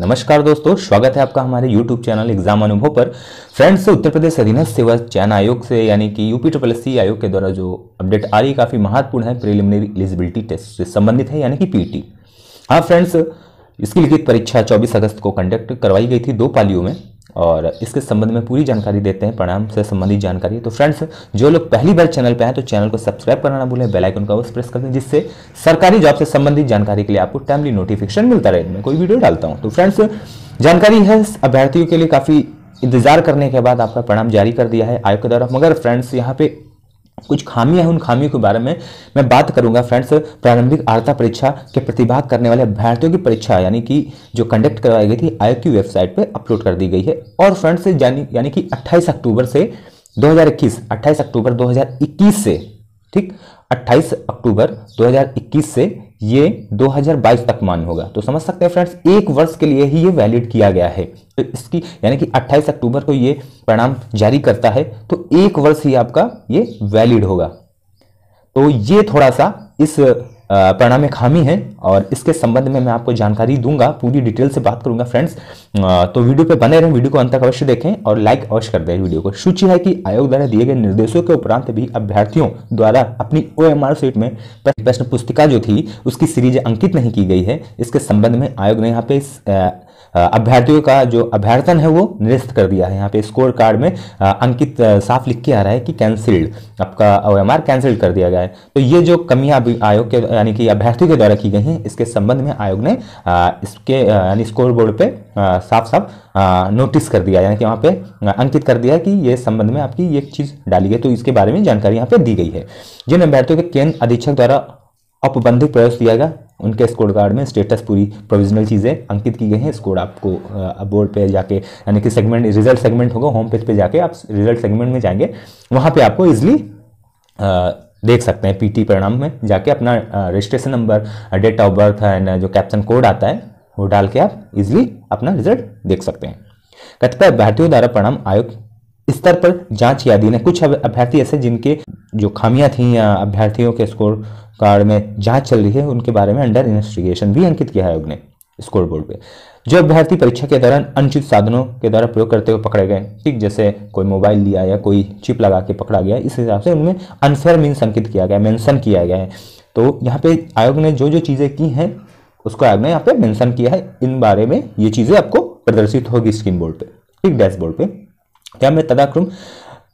नमस्कार दोस्तों स्वागत है आपका हमारे YouTube चैनल एग्जाम अनुभव पर फ्रेंड्स उत्तर प्रदेश अधीनस्थ सेवा चयन आयोग से यानी कि यूपी ट्रिपल सी आयोग के द्वारा जो अपडेट आ रही काफ़ी महत्वपूर्ण है प्रीलिमिनरी एलिजिबिलिटी टेस्ट से संबंधित है यानी कि पीटी e हाँ फ्रेंड्स इसकी लिखित परीक्षा 24 अगस्त को कंडक्ट करवाई गई थी दो पालियों में और इसके संबंध में पूरी जानकारी देते हैं प्रणाम से संबंधित जानकारी तो फ्रेंड्स जो लोग पहली बार चैनल पर हैं तो चैनल को सब्सक्राइब करना ना भूलें बेल आइकन का बस प्रेस कर दें जिससे सरकारी जॉब से संबंधित जानकारी के लिए आपको टाइमली नोटिफिकेशन मिलता रहे मैं कोई वीडियो डालता हूँ तो फ्रेंड्स जानकारी है अभ्यर्थियों के लिए काफ़ी इंतजार करने के बाद आपका परिणाम जारी कर दिया है आयोग के द्वारा मगर फ्रेंड्स यहाँ पे कुछ खामियां हैं उन खामियों के बारे में मैं बात करूंगा फ्रेंड्स प्रारंभिक आर्ता परीक्षा के प्रतिभाग करने वाले अभ्यर्थियों की परीक्षा यानी कि जो कंडक्ट करवाई गई थी आयोग की वेबसाइट पर अपलोड कर दी गई है और फ्रेंड्स यानी कि 28 अक्टूबर से 2021 28 अक्टूबर 2021 से ठीक 28 अक्टूबर 2021 से ये 2022 तक मान होगा तो समझ सकते हैं फ्रेंड्स एक वर्ष के लिए ही ये वैलिड किया गया है तो इसकी यानी कि 28 अक्टूबर को ये परिणाम जारी करता है तो एक वर्ष ही आपका ये वैलिड होगा तो ये थोड़ा सा इस प्रणाम एक हामी है और इसके संबंध में मैं आपको जानकारी दूंगा पूरी डिटेल से बात करूंगा फ्रेंड्स तो वीडियो पे बने रहें वीडियो को अंत तक अवश्य देखें और लाइक अवश्य कर दें वीडियो को सूची है कि आयोग द्वारा दिए गए निर्देशों के उपरांत भी अभ्यर्थियों द्वारा अपनी ओ एम सीट में प्रश्न पुस्तिका जो थी उसकी सीरीज अंकित नहीं की गई है इसके संबंध में आयोग ने यहाँ पे अभ्यर्थियों का जो अभ्यर्थन है वो निरस्त कर दिया है यहाँ पे स्कोर कार्ड में अंकित साफ लिख के आ रहा है कि कैंसिल्ड आपका ओ एम कैंसिल कर दिया गया है तो ये जो कमियां अभी आयोग के यानी कि अभ्यर्थियों के द्वारा की गई हैं इसके संबंध में आयोग ने इसके यानी स्कोर बोर्ड पर साफ साफ नोटिस कर दिया यानी कि वहाँ पे अंकित कर दिया कि ये संबंध में आपकी ये चीज़ डाली गई तो इसके बारे में जानकारी यहाँ पे दी गई है जिन अभ्यर्थियों के केंद्र अधीक्षक द्वारा औपबंधिक प्रवेश दिया गया उनके स्कोर कार्ड में स्टेटस पूरी प्रोविजनल चीज़ें अंकित की गई हैं स्कोर आपको बोर्ड पे जाके यानी कि सेगमेंट रिजल्ट सेगमेंट होगा होम पेज पे जाके आप रिजल्ट सेगमेंट में जाएंगे वहाँ पे आपको इजिली देख सकते हैं पीटी परिणाम में जाके अपना registration number date of birth and जो कैप्शन कोड आता है वो डाल के आप इजिली अपना रिजल्ट देख सकते हैं कथित अभ्यर्थियों द्वारा परिणाम आयोग स्तर पर जांच किया दी ने कुछ अभ्यर्थी ऐसे जिनके जो खामियां थी या अभ्यर्थियों के स्कोर कार्ड में जांच चल रही है उनके बारे में अंडर इन्वेस्टिगेशन भी अंकित किया आयोग ने स्कोर बोर्ड पे जो अभ्यर्थी परीक्षा के दौरान अनुचित साधनों के द्वारा प्रयोग करते हुए पकड़े गए ठीक जैसे कोई मोबाइल लिया या कोई चिप लगा के पकड़ा गया इस हिसाब से उनमें अनफेयर मीन अंकित किया गया मेंशन किया गया है तो यहाँ पे आयोग ने जो जो चीज़ें की हैं उसको आयोग ने यहाँ पे मेंशन किया है इन बारे में ये चीज़ें आपको प्रदर्शित होगी स्क्रीन बोर्ड पे ठीक डैशबोर्ड पे क्या मैं तदाक्रम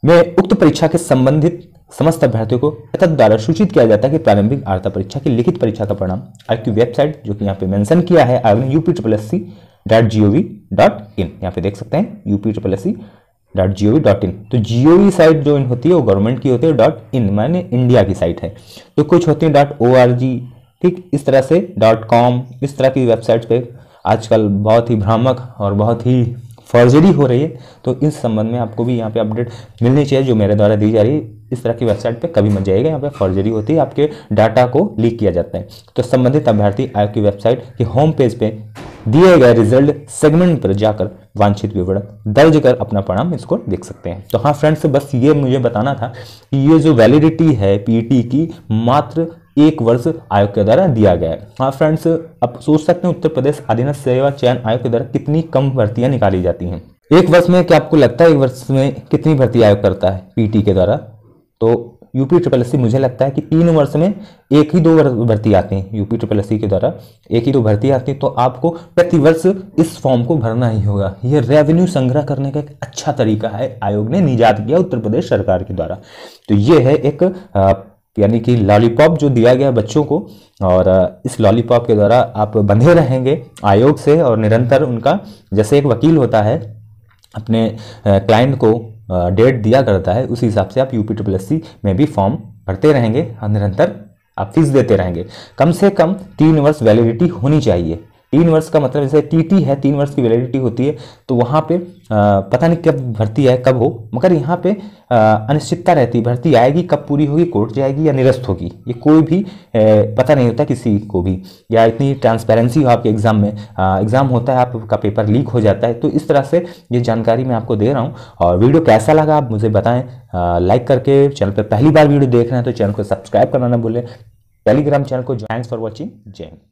में उक्त परीक्षा के संबंधित समस्त अभ्यर्थियों को तथा द्वारा सूचित किया जाता है कि प्रारंभिक आर्ता परीक्षा की लिखित परीक्षा का परिणाम आपकी वेबसाइट जो कि यहाँ पे मेंशन किया है अग्नि UP triple S C dot G O V dot in यहाँ पे देख सकते हैं UP triple S C dot G O V dot in तो जी ओ वी साइट जो इन होती है वो गवर्नमेंट की होती है डॉट इन माने इंडिया की साइट है तो कुछ होती है डॉट ओ आर जी ठीक इस तरह से डॉट कॉम इस तरह की वेबसाइट पर आजकल बहुत ही भ्रामक और बहुत ही फर्जरी हो रही है तो इस संबंध में आपको भी यहाँ पे अपडेट मिलनी चाहिए जो मेरे द्वारा दी जा रही है इस तरह की वेबसाइट पे कभी मत जाइएगा यहाँ पे फॉर्जरी होती है आपके डाटा को लीक किया जाता है तो संबंधित अभ्यर्थी आयोग की वेबसाइट के होम पेज पे दिए गए रिजल्ट सेगमेंट पर जाकर वांछित विवरण दर्ज कर अपना परिणाम इसको देख सकते हैं तो हाँ फ्रेंड्स बस ये मुझे बताना था कि ये जो वैलिडिटी है पीटी e की मात्र एक वर्ष आयोग के द्वारा दिया गया है हाँ फ्रेंड्स आप सोच सकते हैं उत्तर प्रदेश अधीन सेवा चयन आयोग के द्वारा कितनी कम भर्तियां निकाली जाती हैं एक वर्ष में क्या आपको लगता है एक वर्ष में कितनी भर्ती आयोग करता है पीटी e के द्वारा तो यूपी ट्रिपल एस मुझे लगता है कि तीन वर्ष में एक ही दो भर्ती आती हैं यूपी ट्रिपल एस के द्वारा एक ही दो भर्ती आती है तो आपको प्रतिवर्ष इस फॉर्म को भरना ही होगा ये रेवेन्यू संग्रह करने का एक अच्छा तरीका है आयोग ने निजात किया उत्तर प्रदेश सरकार के द्वारा तो ये है एक यानी कि लॉलीपॉप जो दिया गया बच्चों को और इस लॉलीपॉप के द्वारा आप बंधे रहेंगे आयोग से और निरंतर उनका जैसे एक वकील होता है अपने क्लाइंट को डेट दिया करता है उस हिसाब से आप यू पी ट्रिपल एस में भी फॉर्म भरते रहेंगे निरंतर आप फीस देते रहेंगे कम से कम तीन वर्ष वैलिडिटी होनी चाहिए तीन वर्ष का मतलब जैसे टीटी है तीन वर्ष की वैलिडिटी होती है तो वहाँ पे पता नहीं कब भर्ती है कब हो मगर यहाँ पे अनिश्चितता रहती है भर्ती आएगी कब पूरी होगी कोर्ट जाएगी या निरस्त होगी ये कोई भी पता नहीं होता किसी को भी या इतनी ट्रांसपेरेंसी हो आपके एग्ज़ाम में एग्ज़ाम होता है आपका पेपर लीक हो जाता है तो इस तरह से ये जानकारी मैं आपको दे रहा हूँ और वीडियो कैसा लगा आप मुझे बताएँ लाइक करके चैनल पर पहली बार वीडियो देख रहे हैं तो चैनल को सब्सक्राइब करना ना भूलें टेलीग्राम चैनल को थैंक्स फॉर वॉचिंग जय